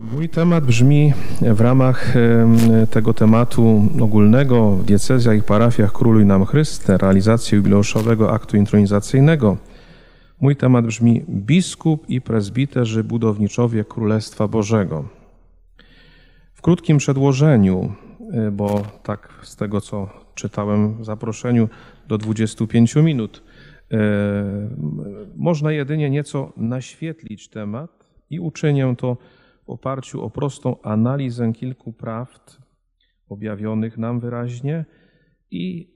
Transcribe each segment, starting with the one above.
Mój temat brzmi w ramach tego tematu ogólnego w diecezjach i parafiach Króluj nam Chryste, realizacji jubileuszowego aktu intronizacyjnego. Mój temat brzmi biskup i prezbiterzy budowniczowie Królestwa Bożego. W krótkim przedłożeniu, e, bo tak z tego co czytałem w zaproszeniu do 25 minut, e, można jedynie nieco naświetlić temat i uczynię to w oparciu o prostą analizę kilku prawd objawionych nam wyraźnie i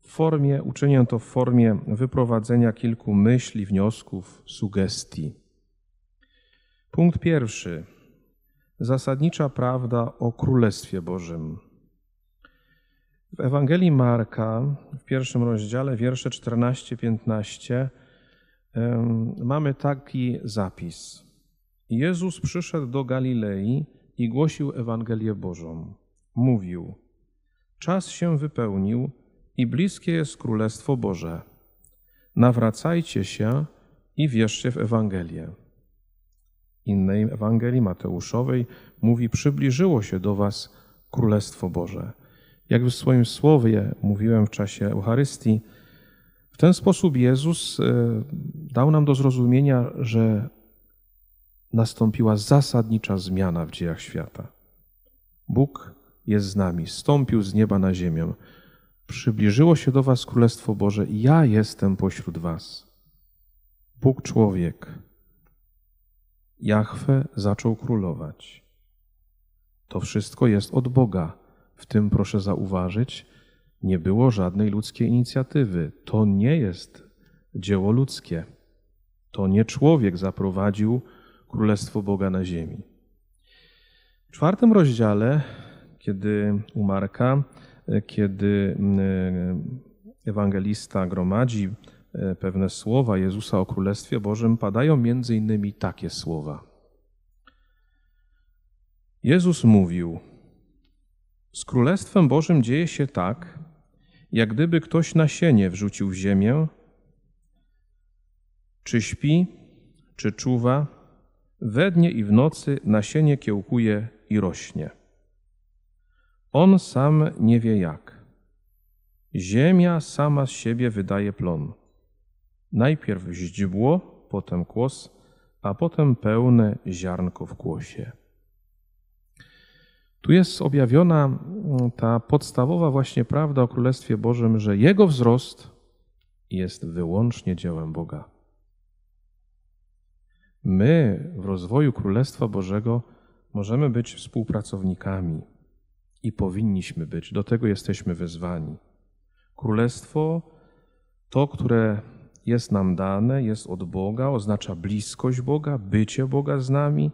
w formie, uczynię to w formie wyprowadzenia kilku myśli, wniosków, sugestii. Punkt pierwszy. Zasadnicza prawda o Królestwie Bożym. W Ewangelii Marka, w pierwszym rozdziale, wiersze 14-15, mamy taki zapis. Jezus przyszedł do Galilei i głosił Ewangelię Bożą. Mówił: Czas się wypełnił i bliskie jest Królestwo Boże. Nawracajcie się i wierzcie w Ewangelię. Innej Ewangelii Mateuszowej mówi: Przybliżyło się do Was Królestwo Boże. Jak w swoim słowie mówiłem w czasie Eucharystii, w ten sposób Jezus e, dał nam do zrozumienia, że nastąpiła zasadnicza zmiana w dziejach świata. Bóg jest z nami, stąpił z nieba na ziemię. Przybliżyło się do Was Królestwo Boże i ja jestem pośród Was. Bóg człowiek, Jahwe zaczął królować. To wszystko jest od Boga. W tym proszę zauważyć, nie było żadnej ludzkiej inicjatywy. To nie jest dzieło ludzkie. To nie człowiek zaprowadził Królestwo Boga na ziemi. W czwartym rozdziale, kiedy umarka, kiedy e, ewangelista gromadzi e, pewne słowa Jezusa o Królestwie Bożym, padają między innymi takie słowa. Jezus mówił: Z Królestwem Bożym dzieje się tak, jak gdyby ktoś nasienie wrzucił w ziemię, czy śpi, czy czuwa, we dnie i w nocy nasienie kiełkuje i rośnie. On sam nie wie jak. Ziemia sama z siebie wydaje plon. Najpierw źdźbło, potem kłos, a potem pełne ziarnko w kłosie. Tu jest objawiona mm, ta podstawowa właśnie prawda o Królestwie Bożym, że jego wzrost jest wyłącznie dziełem Boga. My w rozwoju Królestwa Bożego możemy być współpracownikami i powinniśmy być. Do tego jesteśmy wezwani. Królestwo, to, które jest nam dane, jest od Boga, oznacza bliskość Boga, bycie Boga z nami.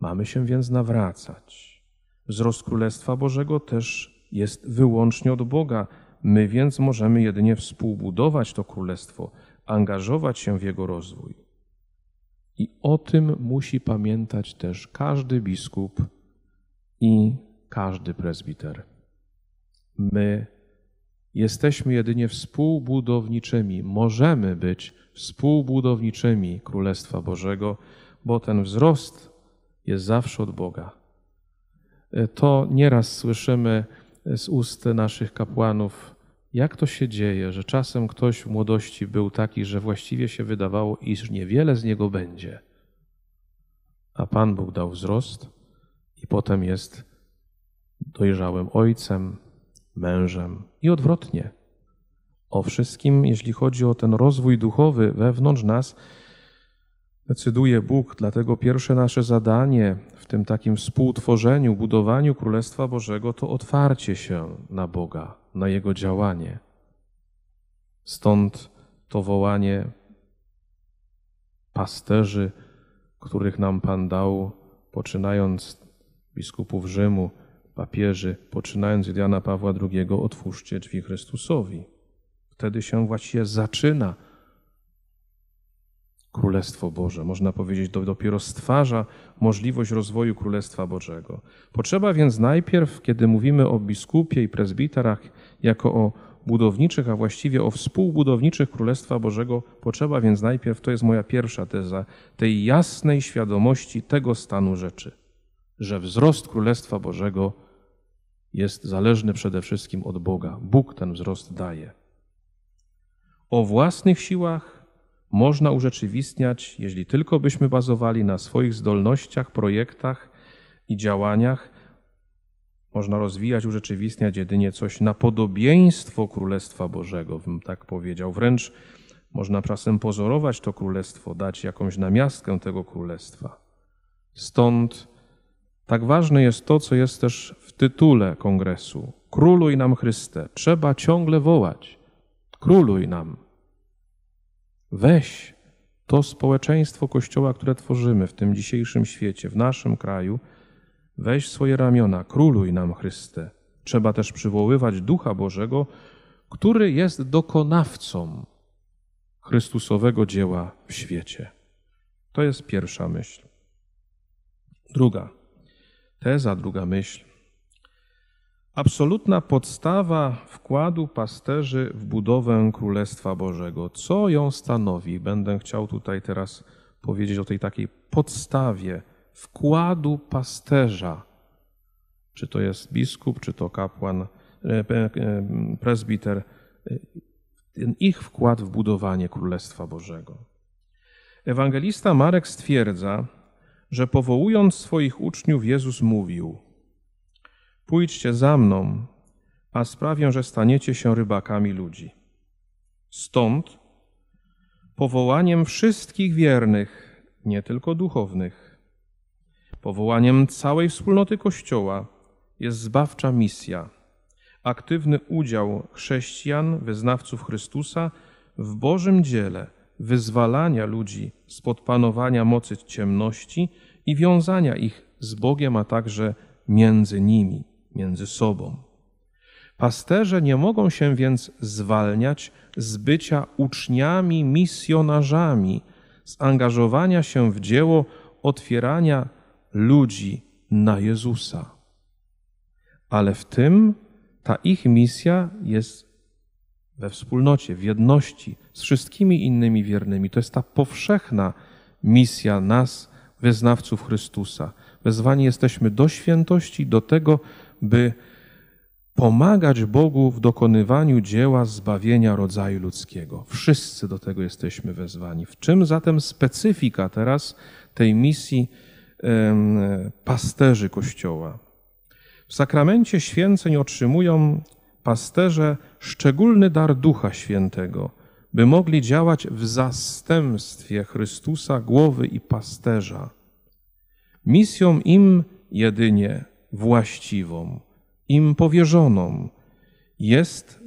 Mamy się więc nawracać. Wzrost Królestwa Bożego też jest wyłącznie od Boga. My więc możemy jedynie współbudować to królestwo, angażować się w jego rozwój. I o tym musi pamiętać też każdy biskup i każdy prezbiter. My jesteśmy jedynie współbudowniczymi, możemy być współbudowniczymi Królestwa Bożego, bo ten wzrost jest zawsze od Boga. E, to nieraz słyszymy z ust naszych kapłanów, jak to się dzieje, że czasem ktoś w młodości był taki, że właściwie się wydawało, iż niewiele z niego będzie, a Pan Bóg dał wzrost i potem jest dojrzałym ojcem, mężem i odwrotnie. O wszystkim, jeśli chodzi o ten rozwój duchowy wewnątrz nas, decyduje Bóg, dlatego pierwsze nasze zadanie w tym takim współtworzeniu, budowaniu Królestwa Bożego to otwarcie się na Boga na jego działanie. Stąd to wołanie pasterzy, których nam Pan dał, poczynając biskupów Rzymu, papieży, poczynając od Jana Pawła II, otwórzcie drzwi Chrystusowi. Wtedy się właściwie zaczyna Królestwo Boże. Można powiedzieć, to dopiero stwarza możliwość rozwoju Królestwa Bożego. Potrzeba więc najpierw, kiedy mówimy o biskupie i prezbiterach, jako o budowniczych, a właściwie o współbudowniczych Królestwa Bożego potrzeba więc najpierw, to jest moja pierwsza teza, tej jasnej świadomości tego stanu rzeczy, że wzrost Królestwa Bożego jest zależny przede wszystkim od Boga. Bóg ten wzrost daje. O własnych siłach można urzeczywistniać, jeśli tylko byśmy bazowali na swoich zdolnościach, projektach i działaniach, można rozwijać, urzeczywistniać jedynie coś na podobieństwo Królestwa Bożego, bym tak powiedział. Wręcz można czasem pozorować to królestwo, dać jakąś namiastkę tego królestwa. Stąd tak ważne jest to, co jest też w tytule kongresu. Króluj nam Chryste. Trzeba ciągle wołać. Króluj nam. Weź to społeczeństwo Kościoła, które tworzymy w tym dzisiejszym świecie, w naszym kraju – Weź swoje ramiona, króluj nam Chryste. Trzeba też przywoływać Ducha Bożego, który jest dokonawcą Chrystusowego dzieła w świecie. To jest pierwsza myśl. Druga, teza, druga myśl. Absolutna podstawa wkładu pasterzy w budowę Królestwa Bożego. Co ją stanowi? Będę chciał tutaj teraz powiedzieć o tej takiej podstawie wkładu pasterza, czy to jest biskup, czy to kapłan, e, e, e, prezbiter, ich wkład w budowanie Królestwa Bożego. Ewangelista Marek stwierdza, że powołując swoich uczniów, Jezus mówił: Pójdźcie za mną, a sprawię, że staniecie się rybakami ludzi. Stąd powołaniem wszystkich wiernych, nie tylko duchownych, Powołaniem całej wspólnoty Kościoła jest zbawcza misja, aktywny udział chrześcijan, wyznawców Chrystusa w Bożym dziele wyzwalania ludzi spod panowania mocy ciemności i wiązania ich z Bogiem, a także między nimi, między sobą. Pasterze nie mogą się więc zwalniać z bycia uczniami, misjonarzami, z angażowania się w dzieło otwierania ludzi na Jezusa. Ale w tym ta ich misja jest we wspólnocie, w jedności z wszystkimi innymi wiernymi. To jest ta powszechna misja nas, wyznawców Chrystusa. Wezwani jesteśmy do świętości, do tego, by pomagać Bogu w dokonywaniu dzieła zbawienia rodzaju ludzkiego. Wszyscy do tego jesteśmy wezwani. W czym zatem specyfika teraz tej misji? pasterzy Kościoła. W sakramencie święceń otrzymują pasterze szczególny dar Ducha Świętego, by mogli działać w zastępstwie Chrystusa, głowy i pasterza. Misją im jedynie właściwą, im powierzoną jest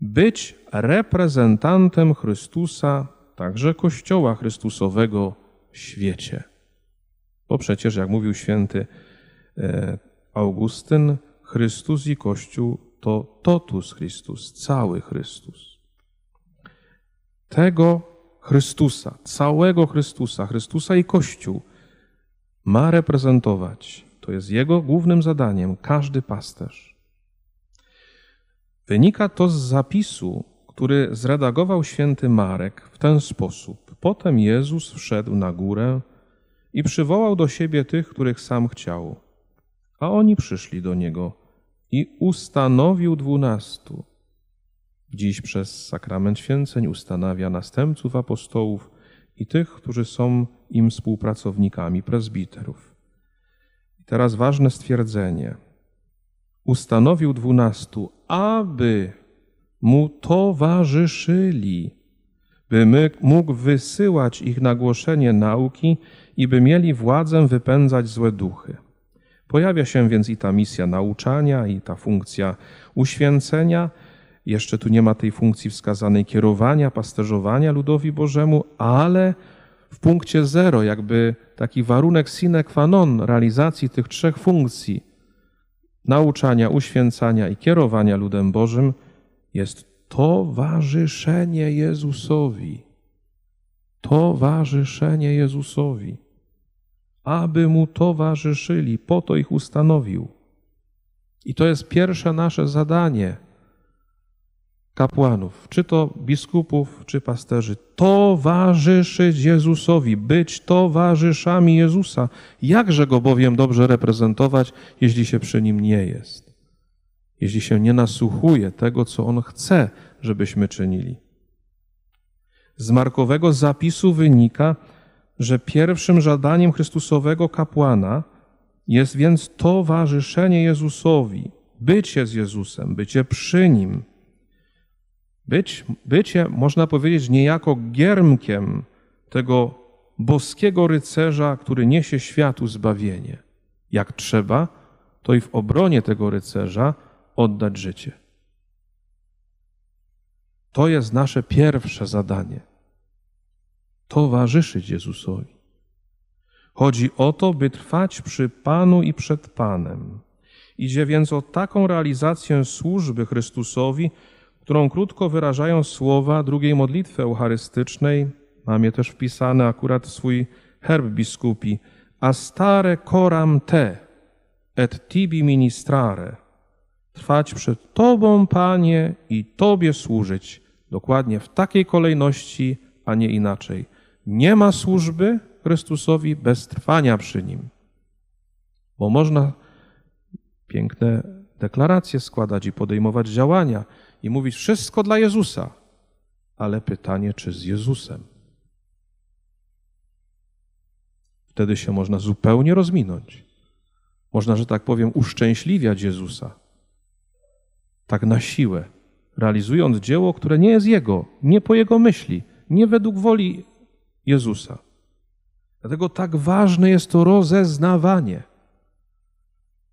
być reprezentantem Chrystusa, także Kościoła Chrystusowego w świecie. Bo przecież, jak mówił święty e, Augustyn, Chrystus i Kościół to totus Chrystus, cały Chrystus. Tego Chrystusa, całego Chrystusa, Chrystusa i Kościół ma reprezentować. To jest jego głównym zadaniem każdy pasterz. Wynika to z zapisu, który zredagował święty Marek w ten sposób. Potem Jezus wszedł na górę, i przywołał do siebie tych, których sam chciał. A oni przyszli do niego i ustanowił dwunastu. Dziś przez sakrament święceń ustanawia następców apostołów i tych, którzy są im współpracownikami prezbiterów. I teraz ważne stwierdzenie. Ustanowił dwunastu, aby mu towarzyszyli, by mógł wysyłać ich na głoszenie nauki i by mieli władzę wypędzać złe duchy. Pojawia się więc i ta misja nauczania, i ta funkcja uświęcenia. Jeszcze tu nie ma tej funkcji wskazanej kierowania, pasterzowania ludowi Bożemu, ale w punkcie zero, jakby taki warunek sine qua non realizacji tych trzech funkcji nauczania, uświęcania i kierowania ludem Bożym jest towarzyszenie Jezusowi. Towarzyszenie Jezusowi aby mu towarzyszyli, po to ich ustanowił. I to jest pierwsze nasze zadanie kapłanów, czy to biskupów, czy pasterzy. Towarzyszyć Jezusowi, być towarzyszami Jezusa. Jakże go bowiem dobrze reprezentować, jeśli się przy nim nie jest? Jeśli się nie nasłuchuje tego, co on chce, żebyśmy czynili. Z markowego zapisu wynika, że pierwszym żadaniem Chrystusowego kapłana jest więc towarzyszenie Jezusowi, bycie z Jezusem, bycie przy Nim. Być, bycie, można powiedzieć, niejako giermkiem tego boskiego rycerza, który niesie światu zbawienie. Jak trzeba, to i w obronie tego rycerza oddać życie. To jest nasze pierwsze zadanie towarzyszyć Jezusowi. Chodzi o to, by trwać przy Panu i przed Panem. Idzie więc o taką realizację służby Chrystusowi, którą krótko wyrażają słowa drugiej modlitwy eucharystycznej. Mam je też wpisane akurat w swój herb biskupi. A stare coram te, et tibi ministrare. Trwać przed Tobą, Panie, i Tobie służyć. Dokładnie w takiej kolejności, a nie inaczej. Nie ma służby Chrystusowi bez trwania przy nim. Bo można piękne deklaracje składać i podejmować działania i mówić wszystko dla Jezusa, ale pytanie, czy z Jezusem. Wtedy się można zupełnie rozminąć. Można, że tak powiem, uszczęśliwiać Jezusa. Tak na siłę, realizując dzieło, które nie jest Jego, nie po Jego myśli, nie według woli Jezusa. Dlatego tak ważne jest to rozeznawanie.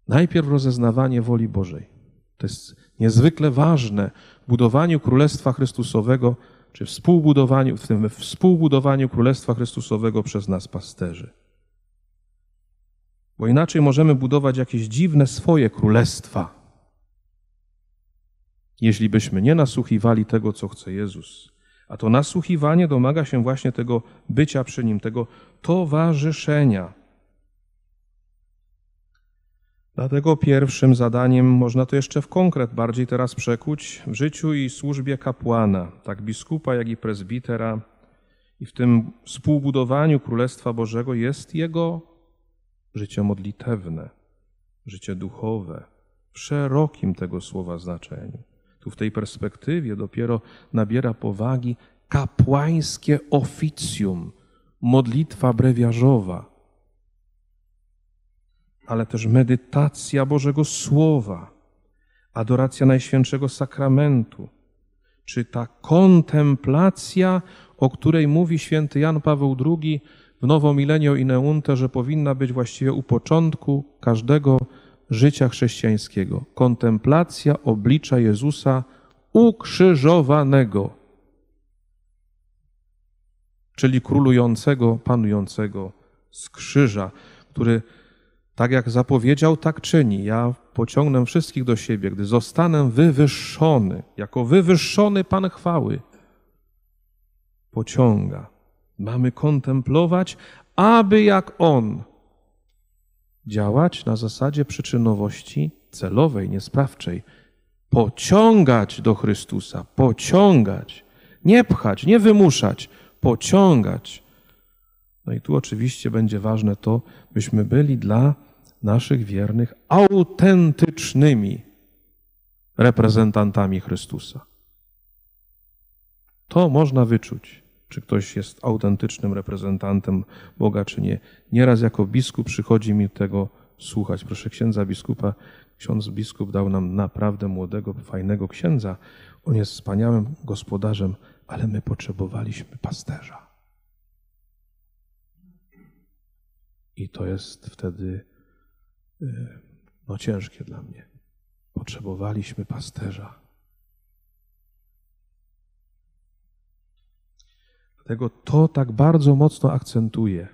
Najpierw rozeznawanie woli Bożej. To jest niezwykle ważne w budowaniu Królestwa Chrystusowego, czy współbudowaniu, w tym współbudowaniu Królestwa Chrystusowego przez nas, pasterzy. Bo inaczej możemy budować jakieś dziwne swoje królestwa, jeśli byśmy nie nasłuchiwali tego, co chce Jezus a to nasłuchiwanie domaga się właśnie tego bycia przy nim, tego towarzyszenia. Dlatego pierwszym zadaniem można to jeszcze w konkret bardziej teraz przekuć w życiu i służbie kapłana, tak biskupa, jak i prezbitera. I w tym współbudowaniu Królestwa Bożego jest jego życie modlitewne, życie duchowe, w szerokim tego słowa znaczeniu. Tu w tej perspektywie dopiero nabiera powagi kapłańskie oficjum, modlitwa brewiarzowa, ale też medytacja Bożego Słowa, adoracja Najświętszego Sakramentu, czy ta kontemplacja, o której mówi święty Jan Paweł II w Nowo Milenio i Neunte, że powinna być właściwie u początku każdego życia chrześcijańskiego. Kontemplacja oblicza Jezusa ukrzyżowanego, czyli królującego, panującego z krzyża, który tak jak zapowiedział, tak czyni. Ja pociągnę wszystkich do siebie, gdy zostanę wywyższony, jako wywyższony Pan chwały. Pociąga. Mamy kontemplować, aby jak On działać na zasadzie przyczynowości celowej, niesprawczej. Pociągać do Chrystusa, pociągać, nie pchać, nie wymuszać, pociągać. No i tu oczywiście będzie ważne to, byśmy byli dla naszych wiernych autentycznymi reprezentantami Chrystusa. To można wyczuć czy ktoś jest autentycznym reprezentantem Boga, czy nie. Nieraz jako biskup przychodzi mi tego słuchać. Proszę księdza biskupa, ksiądz biskup dał nam naprawdę młodego, fajnego księdza. On jest wspaniałym gospodarzem, ale my potrzebowaliśmy pasterza. I to jest wtedy y, no, ciężkie dla mnie. Potrzebowaliśmy pasterza. Dlatego to tak bardzo mocno akcentuje.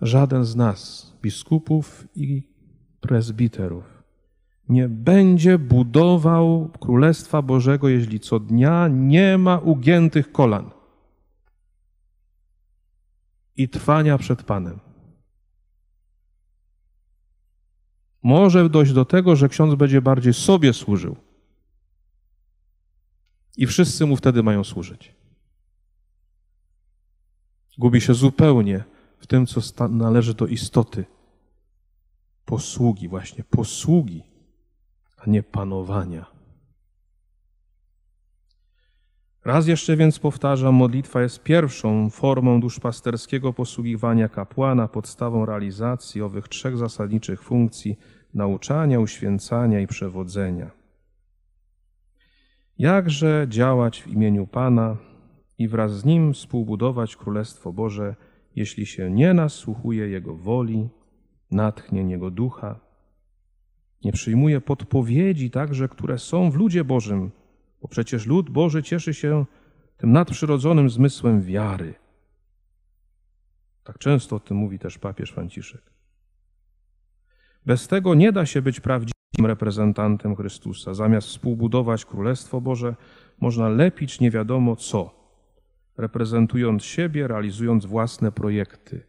Żaden z nas, biskupów i prezbiterów, nie będzie budował Królestwa Bożego, jeśli co dnia nie ma ugiętych kolan i trwania przed Panem. Może dojść do tego, że ksiądz będzie bardziej sobie służył. I wszyscy mu wtedy mają służyć. Gubi się zupełnie w tym, co należy do istoty posługi, właśnie posługi, a nie panowania. Raz jeszcze więc powtarzam, modlitwa jest pierwszą formą duszpasterskiego posługiwania kapłana, podstawą realizacji owych trzech zasadniczych funkcji nauczania, uświęcania i przewodzenia. Jakże działać w imieniu Pana, i wraz z nim współbudować Królestwo Boże, jeśli się nie nasłuchuje Jego woli, natchnień Jego ducha. Nie przyjmuje podpowiedzi także, które są w ludzie Bożym, bo przecież lud Boży cieszy się tym nadprzyrodzonym zmysłem wiary. Tak często o tym mówi też papież Franciszek. Bez tego nie da się być prawdziwym reprezentantem Chrystusa. Zamiast współbudować Królestwo Boże, można lepić nie wiadomo co reprezentując siebie, realizując własne projekty.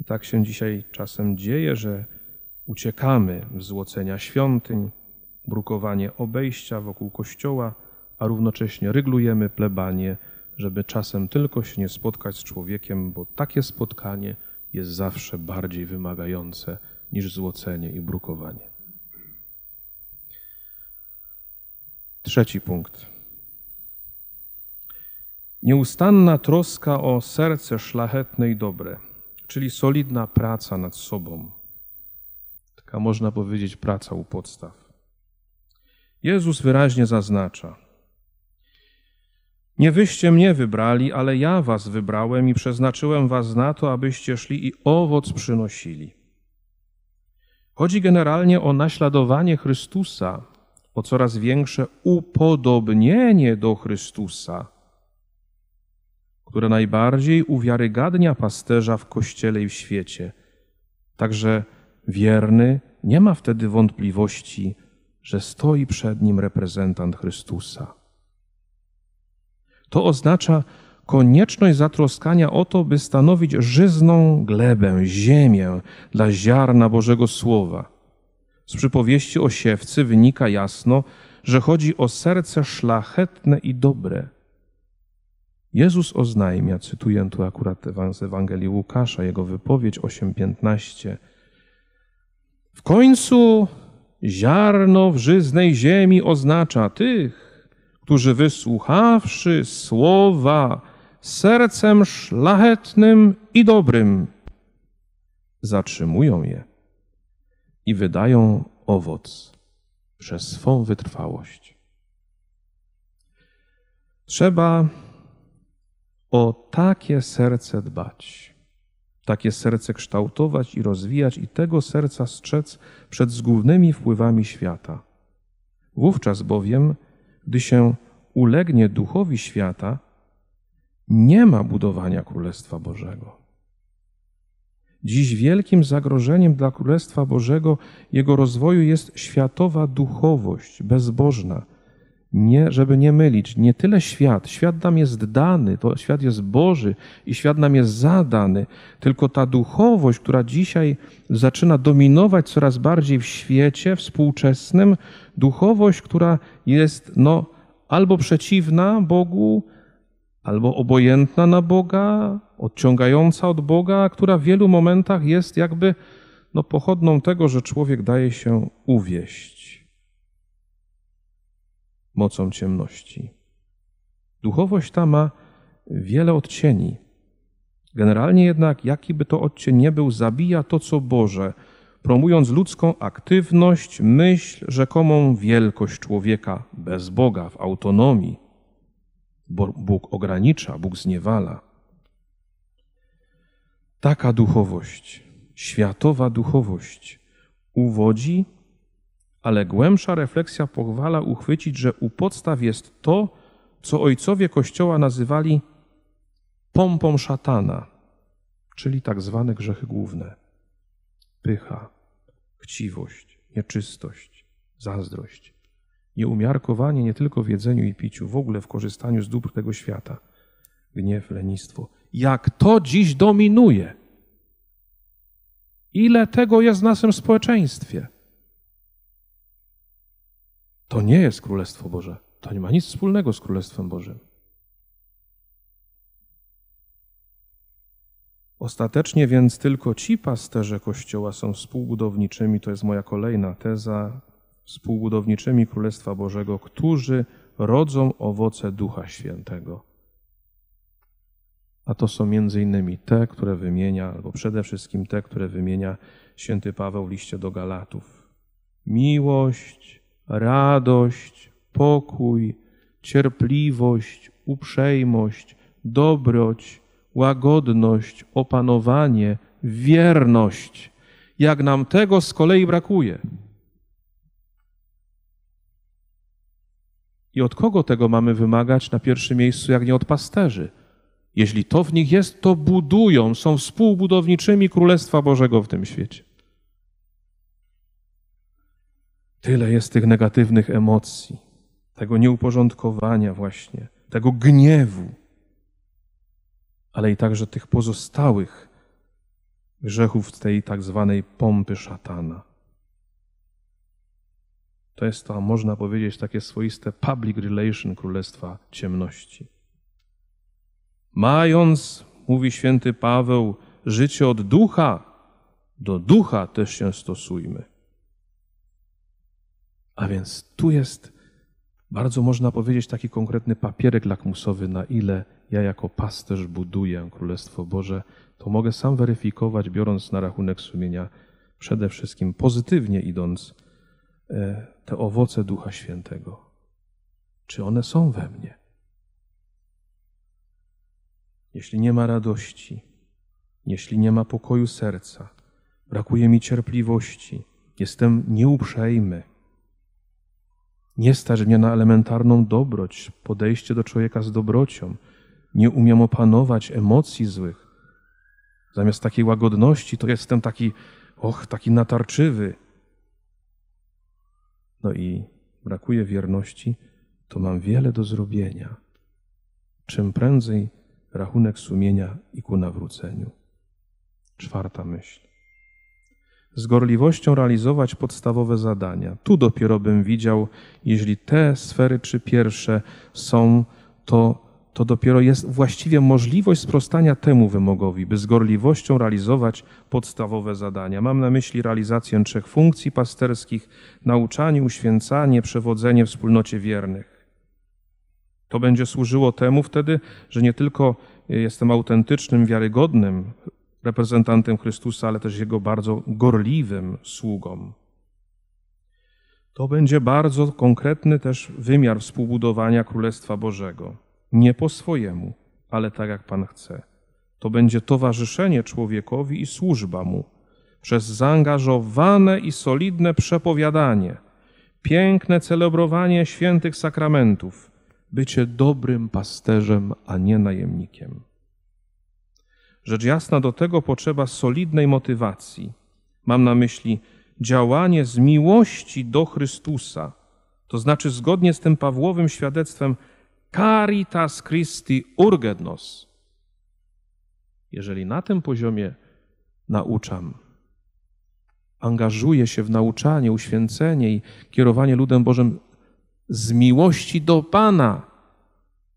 I tak się dzisiaj czasem dzieje, że uciekamy w złocenia świątyń, brukowanie obejścia wokół kościoła, a równocześnie ryglujemy plebanie, żeby czasem tylko się nie spotkać z człowiekiem, bo takie spotkanie jest zawsze bardziej wymagające niż złocenie i brukowanie. Trzeci punkt. Nieustanna troska o serce szlachetne i dobre, czyli solidna praca nad sobą. Taka można powiedzieć praca u podstaw. Jezus wyraźnie zaznacza: Nie wyście mnie wybrali, ale ja was wybrałem i przeznaczyłem was na to, abyście szli i owoc przynosili. Chodzi generalnie o naśladowanie Chrystusa, o coraz większe upodobnienie do Chrystusa które najbardziej uwiarygadnia pasterza w kościele i w świecie. Także wierny nie ma wtedy wątpliwości, że stoi przed nim reprezentant Chrystusa. To oznacza konieczność zatroskania o to, by stanowić żyzną glebę, ziemię dla ziarna Bożego Słowa. Z przypowieści o siewcy wynika jasno, że chodzi o serce szlachetne i dobre – Jezus oznajmia, cytuję tu akurat z Ewangelii Łukasza, jego wypowiedź 8:15. W końcu ziarno w żyznej ziemi oznacza tych, którzy wysłuchawszy słowa sercem szlachetnym i dobrym, zatrzymują je i wydają owoc przez swą wytrwałość. Trzeba o takie serce dbać, takie serce kształtować i rozwijać i tego serca strzec przed zgubnymi wpływami świata. Wówczas bowiem, gdy się ulegnie duchowi świata, nie ma budowania Królestwa Bożego. Dziś wielkim zagrożeniem dla Królestwa Bożego, jego rozwoju jest światowa duchowość bezbożna – nie, żeby nie mylić, nie tyle świat. Świat nam jest dany, to świat jest Boży i świat nam jest zadany, tylko ta duchowość, która dzisiaj zaczyna dominować coraz bardziej w świecie współczesnym, duchowość, która jest no, albo przeciwna Bogu, albo obojętna na Boga, odciągająca od Boga, która w wielu momentach jest jakby no, pochodną tego, że człowiek daje się uwieść mocą ciemności. Duchowość ta ma wiele odcieni. Generalnie jednak, jaki by to odcień nie był, zabija to, co Boże, promując ludzką aktywność, myśl, rzekomą wielkość człowieka bez Boga, w autonomii. Bo Bóg ogranicza, Bóg zniewala. Taka duchowość, światowa duchowość, uwodzi ale głębsza refleksja pozwala uchwycić, że u podstaw jest to, co ojcowie Kościoła nazywali pompą szatana, czyli tak zwane grzechy główne: pycha, chciwość, nieczystość, zazdrość, nieumiarkowanie nie tylko w jedzeniu i piciu, w ogóle w korzystaniu z dóbr tego świata, gniew, lenistwo. Jak to dziś dominuje? Ile tego jest w naszym społeczeństwie? To nie jest Królestwo Boże. To nie ma nic wspólnego z Królestwem Bożym. Ostatecznie więc tylko ci pasterze Kościoła są współbudowniczymi, to jest moja kolejna teza, współbudowniczymi Królestwa Bożego, którzy rodzą owoce Ducha Świętego. A to są między innymi te, które wymienia, albo przede wszystkim te, które wymienia święty Paweł w liście do Galatów. Miłość, radość, pokój, cierpliwość, uprzejmość, dobroć, łagodność, opanowanie, wierność. Jak nam tego z kolei brakuje. I od kogo tego mamy wymagać na pierwszym miejscu, jak nie od pasterzy? Jeśli to w nich jest, to budują, są współbudowniczymi Królestwa Bożego w tym świecie. Tyle jest tych negatywnych emocji, tego nieuporządkowania, właśnie, tego gniewu, ale i także tych pozostałych grzechów tej tak zwanej pompy szatana. To jest to, można powiedzieć, takie swoiste public relation Królestwa Ciemności. Mając, mówi święty Paweł, życie od ducha, do ducha też się stosujmy. A więc tu jest bardzo można powiedzieć taki konkretny papierek lakmusowy, na ile ja jako pasterz buduję Królestwo Boże, to mogę sam weryfikować, biorąc na rachunek sumienia, przede wszystkim pozytywnie idąc, e, te owoce Ducha Świętego. Czy one są we mnie? Jeśli nie ma radości, jeśli nie ma pokoju serca, brakuje mi cierpliwości, jestem nieuprzejmy, nie stać mnie na elementarną dobroć, podejście do człowieka z dobrocią. Nie umiem opanować emocji złych. Zamiast takiej łagodności, to jestem taki, och, taki natarczywy. No i brakuje wierności, to mam wiele do zrobienia. Czym prędzej rachunek sumienia i ku nawróceniu. Czwarta myśl z gorliwością realizować podstawowe zadania. Tu dopiero bym widział, jeśli te sfery czy pierwsze są, to, to dopiero jest właściwie możliwość sprostania temu wymogowi, by z gorliwością realizować podstawowe zadania. Mam na myśli realizację trzech funkcji pasterskich, nauczanie, uświęcanie, przewodzenie wspólnocie wiernych. To będzie służyło temu wtedy, że nie tylko jestem autentycznym, wiarygodnym reprezentantem Chrystusa, ale też Jego bardzo gorliwym sługom. To będzie bardzo konkretny też wymiar współbudowania Królestwa Bożego. Nie po swojemu, ale tak jak Pan chce. To będzie towarzyszenie człowiekowi i służba mu przez zaangażowane i solidne przepowiadanie, piękne celebrowanie świętych sakramentów, bycie dobrym pasterzem, a nie najemnikiem. Rzecz jasna, do tego potrzeba solidnej motywacji. Mam na myśli działanie z miłości do Chrystusa, to znaczy zgodnie z tym Pawłowym świadectwem caritas Christi urget nos. Jeżeli na tym poziomie nauczam, angażuję się w nauczanie, uświęcenie i kierowanie ludem Bożym z miłości do Pana,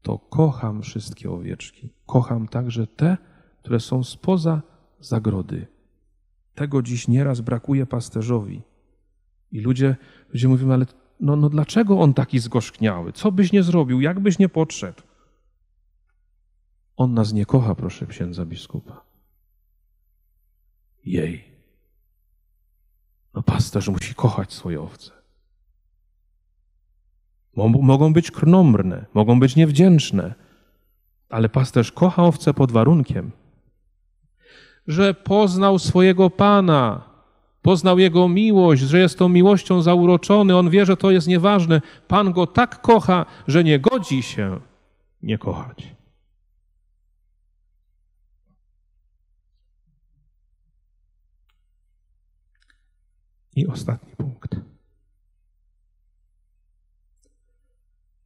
to kocham wszystkie owieczki. Kocham także te, które są spoza zagrody. Tego dziś nieraz brakuje pasterzowi. I ludzie, ludzie mówią, ale no, no dlaczego on taki zgorzkniały? Co byś nie zrobił? Jak byś nie podszedł? On nas nie kocha, proszę księdza biskupa. Jej. No pasterz musi kochać swoje owce. Mogą być krnomrne, mogą być niewdzięczne, ale pasterz kocha owce pod warunkiem, że poznał swojego Pana, poznał Jego miłość, że jest tą miłością zauroczony. On wie, że to jest nieważne. Pan go tak kocha, że nie godzi się nie kochać. I ostatni punkt.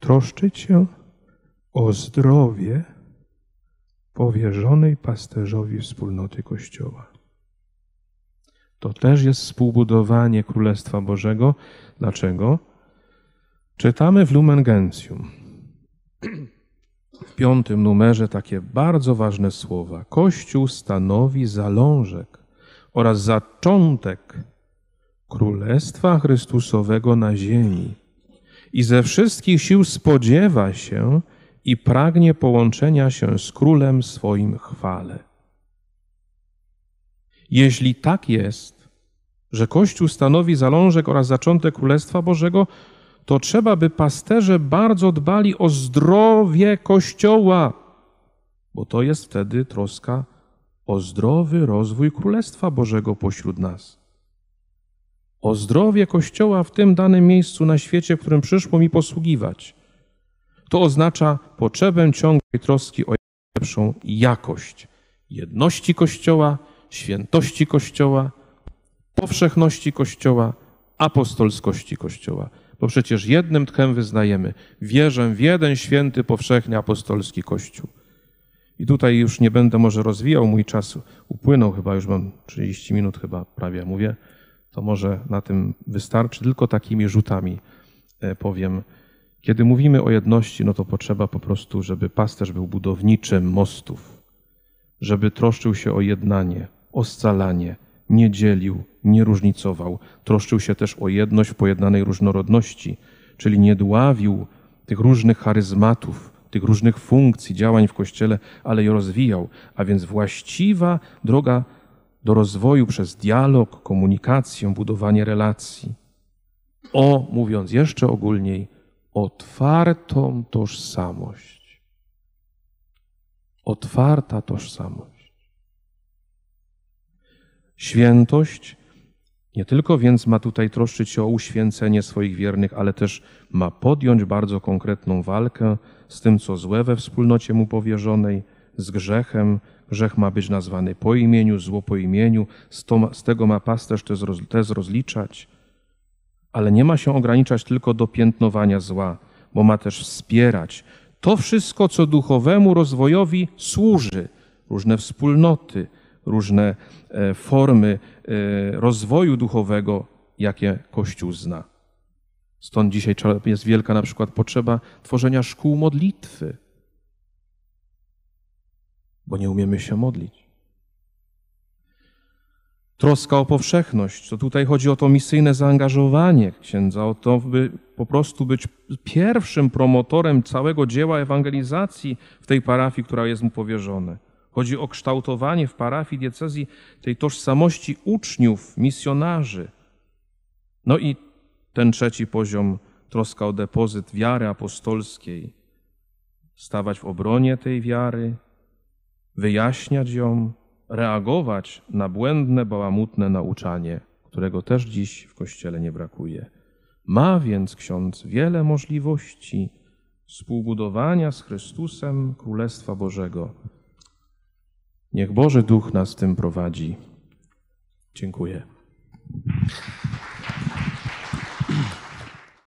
Troszczyć się o zdrowie powierzonej pasterzowi wspólnoty Kościoła. To też jest współbudowanie Królestwa Bożego. Dlaczego? Czytamy w Lumen Gentium, w piątym numerze, takie bardzo ważne słowa. Kościół stanowi zalążek oraz zaczątek Królestwa Chrystusowego na ziemi i ze wszystkich sił spodziewa się, i pragnie połączenia się z Królem swoim chwale. Jeśli tak jest, że Kościół stanowi zalążek oraz zaczątek Królestwa Bożego, to trzeba, by pasterze bardzo dbali o zdrowie Kościoła, bo to jest wtedy troska o zdrowy rozwój Królestwa Bożego pośród nas. O zdrowie Kościoła w tym danym miejscu na świecie, w którym przyszło mi posługiwać – to oznacza potrzebę ciągłej troski o lepszą jakość jedności Kościoła, świętości Kościoła, powszechności Kościoła, apostolskości Kościoła. Bo przecież jednym tchem wyznajemy: wierzę w jeden święty, powszechny, apostolski Kościół. I tutaj już nie będę może rozwijał mój czas. Upłynął chyba, już mam 30 minut chyba prawie mówię. To może na tym wystarczy. Tylko takimi rzutami e, powiem kiedy mówimy o jedności, no to potrzeba po prostu, żeby pasterz był budowniczym mostów, żeby troszczył się o jednanie, o scalanie, nie dzielił, nie różnicował. Troszczył się też o jedność w pojednanej różnorodności, czyli nie dławił tych różnych charyzmatów, tych różnych funkcji, działań w Kościele, ale je rozwijał. A więc właściwa droga do rozwoju przez dialog, komunikację, budowanie relacji. O, mówiąc jeszcze ogólniej, otwartą tożsamość. Otwarta tożsamość. Świętość nie tylko więc ma tutaj troszczyć się o uświęcenie swoich wiernych, ale też ma podjąć bardzo konkretną walkę z tym, co złe we wspólnocie mu powierzonej, z grzechem. Grzech ma być nazwany po imieniu, zło po imieniu. Z, to, z tego ma pasterz też, roz, rozliczać ale nie ma się ograniczać tylko do piętnowania zła, bo ma też wspierać to wszystko, co duchowemu rozwojowi służy. Różne wspólnoty, różne e, formy e, rozwoju duchowego, jakie Kościół zna. Stąd dzisiaj jest wielka na przykład potrzeba tworzenia szkół modlitwy, bo nie umiemy się modlić troska o powszechność. To tutaj chodzi o to misyjne zaangażowanie księdza, o to, by po prostu być pierwszym promotorem całego dzieła ewangelizacji w tej parafii, która jest mu powierzona. Chodzi o kształtowanie w parafii diecezji tej tożsamości uczniów, misjonarzy. No i ten trzeci poziom, troska o depozyt wiary apostolskiej, stawać w obronie tej wiary, wyjaśniać ją, reagować na błędne, bałamutne nauczanie, którego też dziś w Kościele nie brakuje. Ma więc ksiądz wiele możliwości współbudowania z Chrystusem Królestwa Bożego. Niech Boży Duch nas tym prowadzi. Dziękuję.